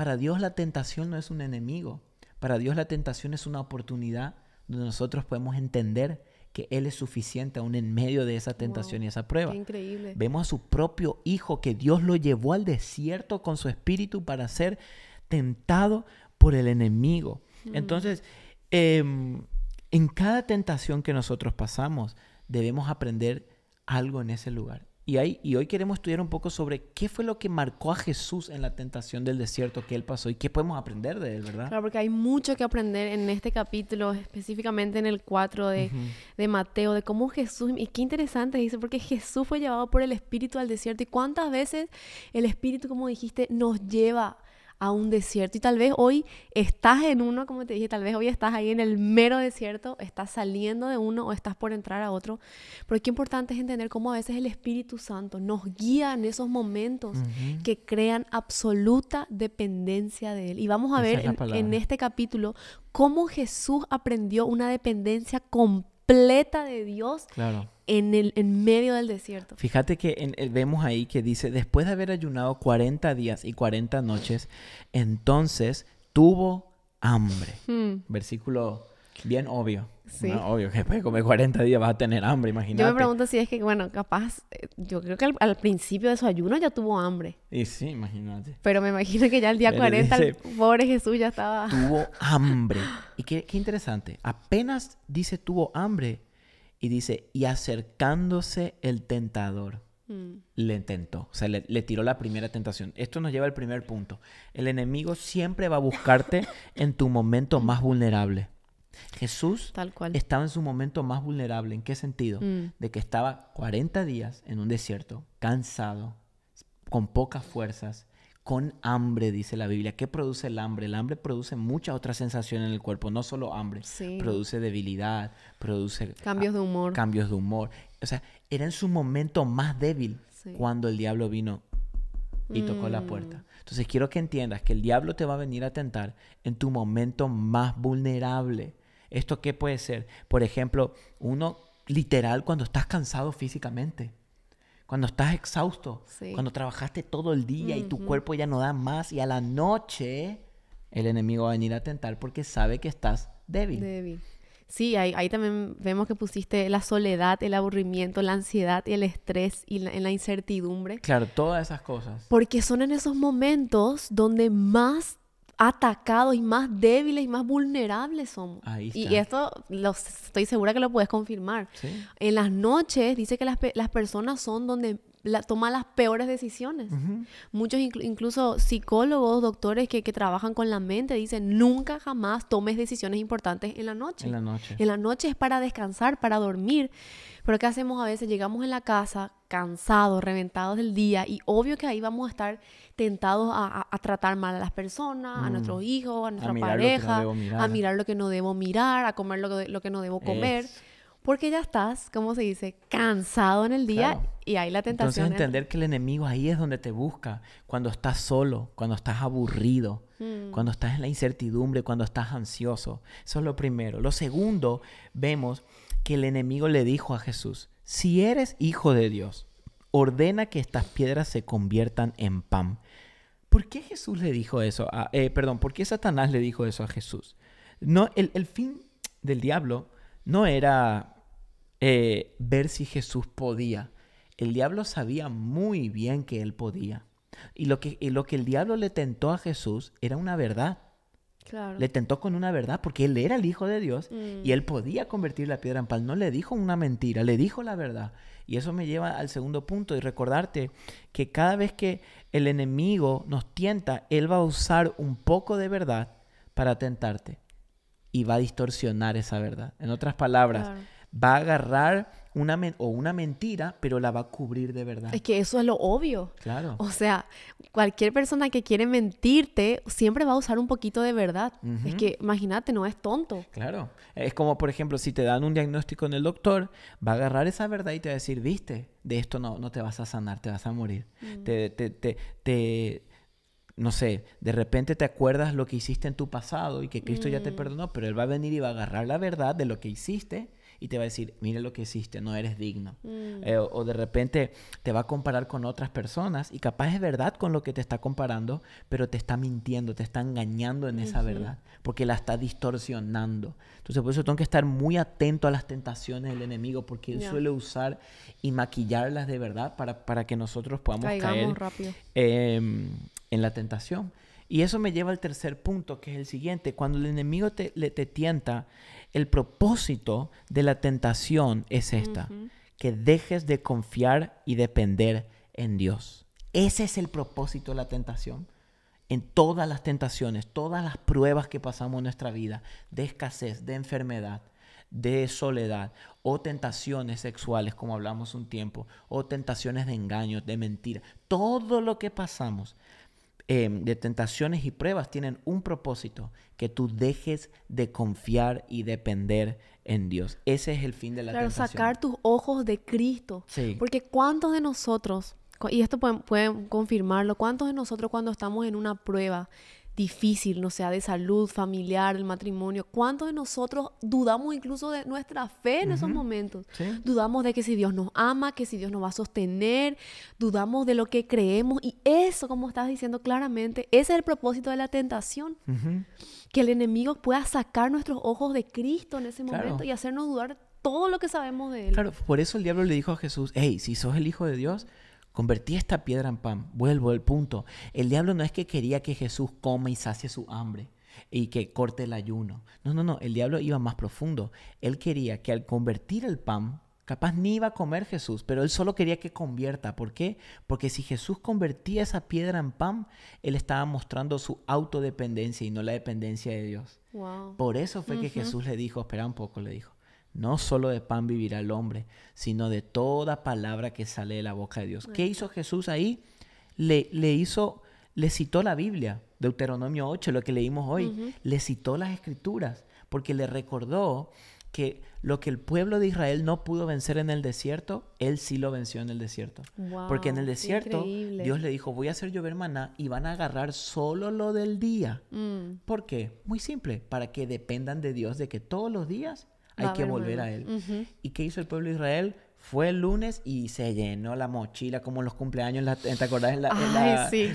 Para Dios la tentación no es un enemigo. Para Dios la tentación es una oportunidad donde nosotros podemos entender que Él es suficiente aún en medio de esa tentación y esa prueba. increíble. Vemos a su propio hijo que Dios lo llevó al desierto con su espíritu para ser tentado por el enemigo. Mm. Entonces, em, en cada tentación que nosotros pasamos, debemos aprender algo en ese lugar. Y, hoy queremos estudiar un poco sobre qué fue lo que marcó a Jesús en la tentación del desierto que él pasó y qué podemos aprender de él, ¿verdad? Claro, porque hay mucho que aprender en este capítulo, específicamente en el 4 de, de Mateo, de cómo Jesús, y qué interesante dice, porque Jesús fue llevado por el Espíritu al desierto y cuántas veces el Espíritu, como dijiste, nos lleva a un desierto y tal vez hoy estás en uno, como te dije, tal vez hoy estás ahí en el mero desierto, estás saliendo de uno o estás por entrar a otro, pero qué importante es entender cómo a veces el Espíritu Santo nos guía en esos momentos que crean absoluta dependencia de Él. Y vamos a ver en, en este capítulo cómo Jesús aprendió una dependencia completa completa de Dios en, el, en medio del desierto. Fíjate que eh, vemos ahí que dice, después de haber ayunado 40 días y 40 noches, entonces tuvo hambre. Hmm. Versículo Bien obvio. Sí. obvio que después de comer 40 días vas a tener hambre, imagínate. Yo me pregunto si es que, bueno, capaz, eh, yo creo que al, principio de su ayuno ya tuvo hambre. Y sí, imagínate. Pero me imagino que ya el día 40 el pobre Jesús ya estaba... Tuvo hambre. Y qué, qué interesante, apenas dice tuvo hambre y dice, y acercándose el tentador. Mm. Le tentó, o sea, le, le tiró la primera tentación. Esto nos lleva al primer punto. El enemigo siempre va a buscarte en tu momento más vulnerable. Jesús estaba en su momento más vulnerable. ¿En qué sentido? Mm. De que estaba 40 días en un desierto, cansado, con pocas fuerzas, con hambre, dice la Biblia. ¿Qué produce el hambre? El hambre produce muchas otras sensaciones en el cuerpo, no solo hambre. Produce debilidad, produce... Cambios de humor. Cambios de humor. O sea, era en su momento más débil cuando el diablo vino y tocó la puerta. Mm. Entonces quiero que entiendas que el diablo te va a venir a tentar en tu momento más vulnerable. ¿Esto qué puede ser? Por ejemplo, uno literal cuando estás cansado físicamente, cuando estás exhausto, cuando trabajaste todo el día y tu cuerpo ya no da más y a la noche el enemigo va a venir a tentar porque sabe que estás débil. Débil. Sí, ahí, ahí, también vemos que pusiste la soledad, el aburrimiento, la ansiedad y el estrés y en la incertidumbre. Claro, todas esas cosas. Porque son en esos momentos donde más atacados y más débiles y más vulnerables somos. Y esto lo, estoy segura que lo puedes confirmar. En las noches dice que las, las personas son donde toma las peores decisiones. Muchos incluso psicólogos, doctores que, trabajan con la mente dicen, nunca jamás tomes decisiones importantes en la noche. En la noche. En la noche es para descansar, para dormir. Pero ¿qué hacemos a veces? Llegamos en la casa cansados, reventados del día y obvio que ahí vamos a estar tentados a, tratar mal a las personas, a mm. nuestros hijos, a nuestra pareja, a mirar lo que no debo mirar, a comer lo que, no debo comer. Porque ya estás, como se dice, cansado en el día y hay la tentación. Entonces entender que el enemigo ahí es donde te busca, cuando estás solo, cuando estás aburrido, mm. cuando estás en la incertidumbre, cuando estás ansioso. Eso es lo primero. Lo segundo, vemos que el enemigo le dijo a Jesús, si eres hijo de Dios, ordena que estas piedras se conviertan en pan. ¿Por qué Jesús le dijo eso? Eh, perdón, ¿por qué Satanás le dijo eso a Jesús? No, el fin del diablo no era eh, ver si Jesús podía. El diablo sabía muy bien que él podía. Y lo que, lo que el diablo le tentó a Jesús era una verdad. Claro. Le tentó con una verdad porque él era el Hijo de Dios y mm. él podía convertir la piedra en pan. No le dijo una mentira, le dijo la verdad. Y eso me lleva al segundo punto y recordarte que cada vez que el enemigo nos tienta, él va a usar un poco de verdad para tentarte y va a distorsionar esa verdad. En otras palabras, va a agarrar una o una mentira, pero la va a cubrir de verdad. Es que eso es lo obvio. Claro. O sea, cualquier persona que quiere mentirte siempre va a usar un poquito de verdad. Es que imagínate, no es tonto. Claro. Es como, por ejemplo, si te dan un diagnóstico en el doctor, va a agarrar esa verdad y te va a decir, viste, de esto no, no te vas a sanar, te vas a morir. Mm. te, te, te no sé, de repente te acuerdas lo que hiciste en tu pasado y que Cristo ya te mm. perdonó, pero Él va a venir y va a agarrar la verdad de lo que hiciste y te va a decir, mire lo que hiciste, no eres digno. Mm. Eh, o, de repente te va a comparar con otras personas y capaz es verdad con lo que te está comparando, pero te está mintiendo, te está engañando en esa verdad, porque la está distorsionando. Entonces por eso tengo que estar muy atento a las tentaciones del enemigo, porque él suele usar y maquillarlas de verdad para, para que nosotros podamos caer. Rápido. Em, en la tentación. Y eso me lleva al tercer punto, que es el siguiente. Cuando el enemigo te, te tienta, el propósito de la tentación es esta, que dejes de confiar y depender en Dios. Ese es el propósito de la tentación. En todas las tentaciones, todas las pruebas que pasamos en nuestra vida, de escasez, de enfermedad, de soledad, o tentaciones sexuales, como hablamos un tiempo, o tentaciones de engaños, de mentira, todo lo que pasamos, Em, de tentaciones y pruebas tienen un propósito, que tú dejes de confiar y depender en Dios. Ese es el fin de la tentación. sacar tus ojos de Cristo. Porque cuántos de nosotros, y esto pueden, pueden confirmarlo, cuántos de nosotros cuando estamos en una prueba, difícil, no sea de salud, familiar, el matrimonio. ¿Cuántos de nosotros dudamos incluso de nuestra fe en esos momentos? Dudamos de que si Dios nos ama, que si Dios nos va a sostener, dudamos de lo que creemos y eso, como estás diciendo claramente, ese es el propósito de la tentación. Que el enemigo pueda sacar nuestros ojos de Cristo en ese momento y hacernos dudar todo lo que sabemos de él. Claro, por eso el diablo le dijo a Jesús, hey, si sos el hijo de Dios, Convertí esta piedra en pan. Vuelvo al punto. El diablo no es que quería que Jesús coma y sacie su hambre y que corte el ayuno. No, no, no. El diablo iba más profundo. Él quería que al convertir el pan, capaz ni iba a comer Jesús, pero él solo quería que convierta. ¿Por qué? Porque si Jesús convertía esa piedra en pan, él estaba mostrando su autodependencia y no la dependencia de Dios. Por eso fue que Jesús le dijo, espera un poco, le dijo, no solo de pan vivirá el hombre, sino de toda palabra que sale de la boca de Dios. ¿Qué hizo Jesús ahí? Le, le, hizo, le citó la Biblia, Deuteronomio 8, lo que leímos hoy. Le citó las escrituras, porque le recordó que lo que el pueblo de Israel no pudo vencer en el desierto, él sí lo venció en el desierto. Porque en el desierto Dios le dijo, voy a hacer llover maná y van a agarrar solo lo del día. Mm. ¿Por qué? Muy simple, para que dependan de Dios de que todos los días hay que volver a él. ¿Y qué hizo el pueblo de Israel? Fue el lunes y se llenó la mochila, como en los cumpleaños, ¿te acordás? En la,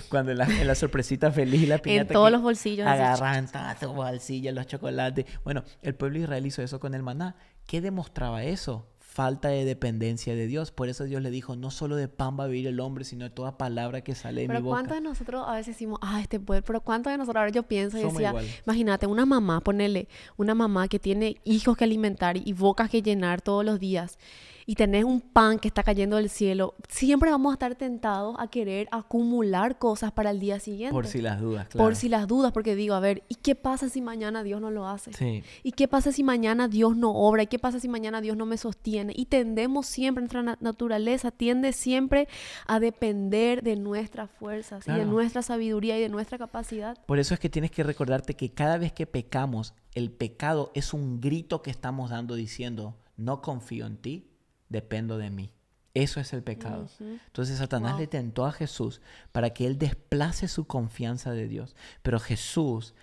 Cuando en la, sorpresita feliz la piñata. en todos los bolsillos. Agarran sus bolsillos, los chocolates. Bueno, el pueblo de Israel hizo eso con el maná. ¿Qué demostraba eso? falta de dependencia de Dios. Por eso Dios le dijo, no solo de pan va a vivir el hombre, sino de toda palabra que sale de mi boca. Pero ¿cuántos de nosotros a veces decimos, ah, este poder, pero ¿cuántos de nosotros, ahora yo pienso y decía, imagínate, una mamá, ponele, una mamá que tiene hijos que alimentar y bocas que llenar todos los días y tenés un pan que está cayendo del cielo, siempre vamos a estar tentados a querer acumular cosas para el día siguiente. Por si las dudas, claro. Por si las dudas, porque digo, a ver, ¿y qué pasa si mañana Dios no lo hace? Sí. ¿Y qué pasa si mañana Dios no obra? ¿Y qué pasa si mañana Dios no me sostiene? Y tendemos siempre, nuestra naturaleza tiende siempre a depender de nuestras fuerzas y de nuestra sabiduría y de nuestra capacidad. Por eso es que tienes que recordarte que cada vez que pecamos, el pecado es un grito que estamos dando diciendo, no confío en ti, dependo de mí. Eso es el pecado. Entonces Satanás le tentó a Jesús para que él desplace su confianza de Dios. Pero Jesús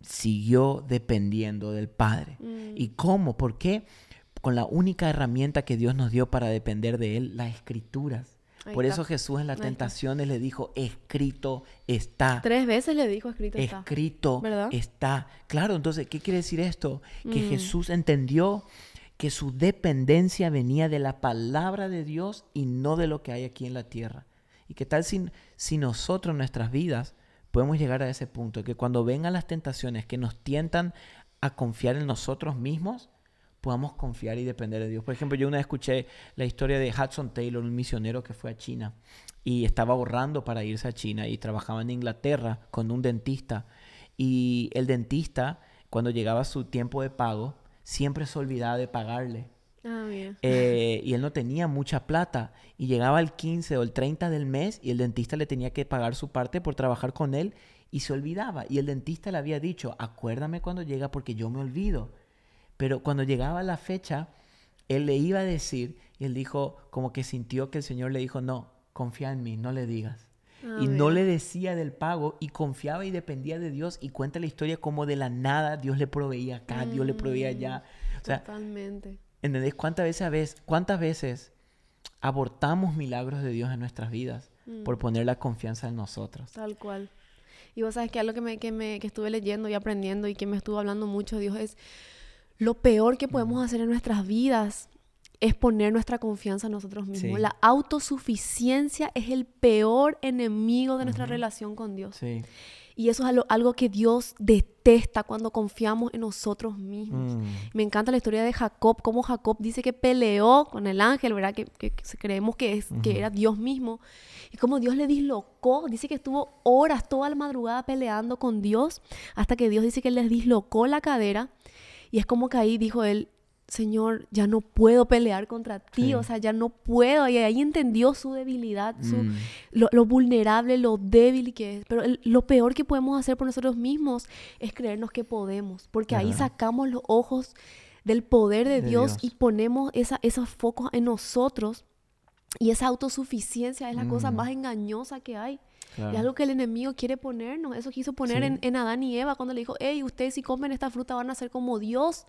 siguió dependiendo del Padre. Mm. ¿Y cómo? ¿Por qué? Con la única herramienta que Dios nos dio para depender de Él, las escrituras. Por eso Jesús en las tentaciones le dijo, escrito está. Tres veces le dijo, escrito, está. Escrito está. Claro, entonces, ¿qué quiere decir esto? Que mm. Jesús entendió que su dependencia venía de la palabra de Dios y no de lo que hay aquí en la tierra. ¿Y qué tal si, si nosotros, nuestras vidas, podemos llegar a ese punto? Que cuando vengan las tentaciones que nos tientan a confiar en nosotros mismos, podamos confiar y depender de Dios. Por ejemplo, yo una vez escuché la historia de Hudson Taylor, un misionero que fue a China y estaba ahorrando para irse a China y trabajaba en Inglaterra con un dentista. Y el dentista, cuando llegaba su tiempo de pago, siempre se olvidaba de pagarle. Ah, eh, y él no tenía mucha plata y llegaba el 15 o el 30 del mes y el dentista le tenía que pagar su parte por trabajar con él y se olvidaba. Y el dentista le había dicho, acuérdame cuando llega porque yo me olvido. Pero cuando llegaba la fecha, él le iba a decir y él dijo, como que sintió que el Señor le dijo, no, confía en mí, no le digas y ah, no le decía del pago y confiaba y dependía de Dios y cuenta la historia como de la nada Dios le proveía acá, Dios le proveía mm, allá. totalmente. ¿Entendés cuántas veces a veces, cuántas veces abortamos milagros de Dios en nuestras vidas mm. por poner la confianza en nosotros? Tal cual. Y vos sabes que algo que me, que estuve leyendo y aprendiendo y que me estuvo hablando mucho Dios es lo peor que podemos mm. hacer en nuestras vidas es poner nuestra confianza en nosotros mismos. La autosuficiencia es el peor enemigo de nuestra relación con Dios. Y eso es algo, que Dios detesta cuando confiamos en nosotros mismos. Mm. Me encanta la historia de Jacob, cómo Jacob dice que peleó con el ángel, ¿verdad? Que, creemos que, es, que era Dios mismo. Y cómo Dios le dislocó. Dice que estuvo horas, toda la madrugada peleando con Dios, hasta que Dios dice que les dislocó la cadera. Y es como que ahí dijo él, Señor, ya no puedo pelear contra ti, o sea, ya no puedo. Y ahí entendió su debilidad, su, mm. lo, vulnerable, lo débil que es. Pero lo peor que podemos hacer por nosotros mismos es creernos que podemos, porque ahí sacamos los ojos del poder de, Dios, y ponemos esa, esos focos en nosotros. Y esa autosuficiencia es la cosa mm. más engañosa que hay. Y es algo que el enemigo quiere ponernos. Eso quiso poner en, en, Adán y Eva cuando le dijo, hey, ustedes si comen esta fruta van a ser como Dios.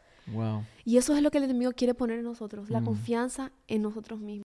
Y eso es lo que el enemigo quiere poner en nosotros, la mm. confianza en nosotros mismos.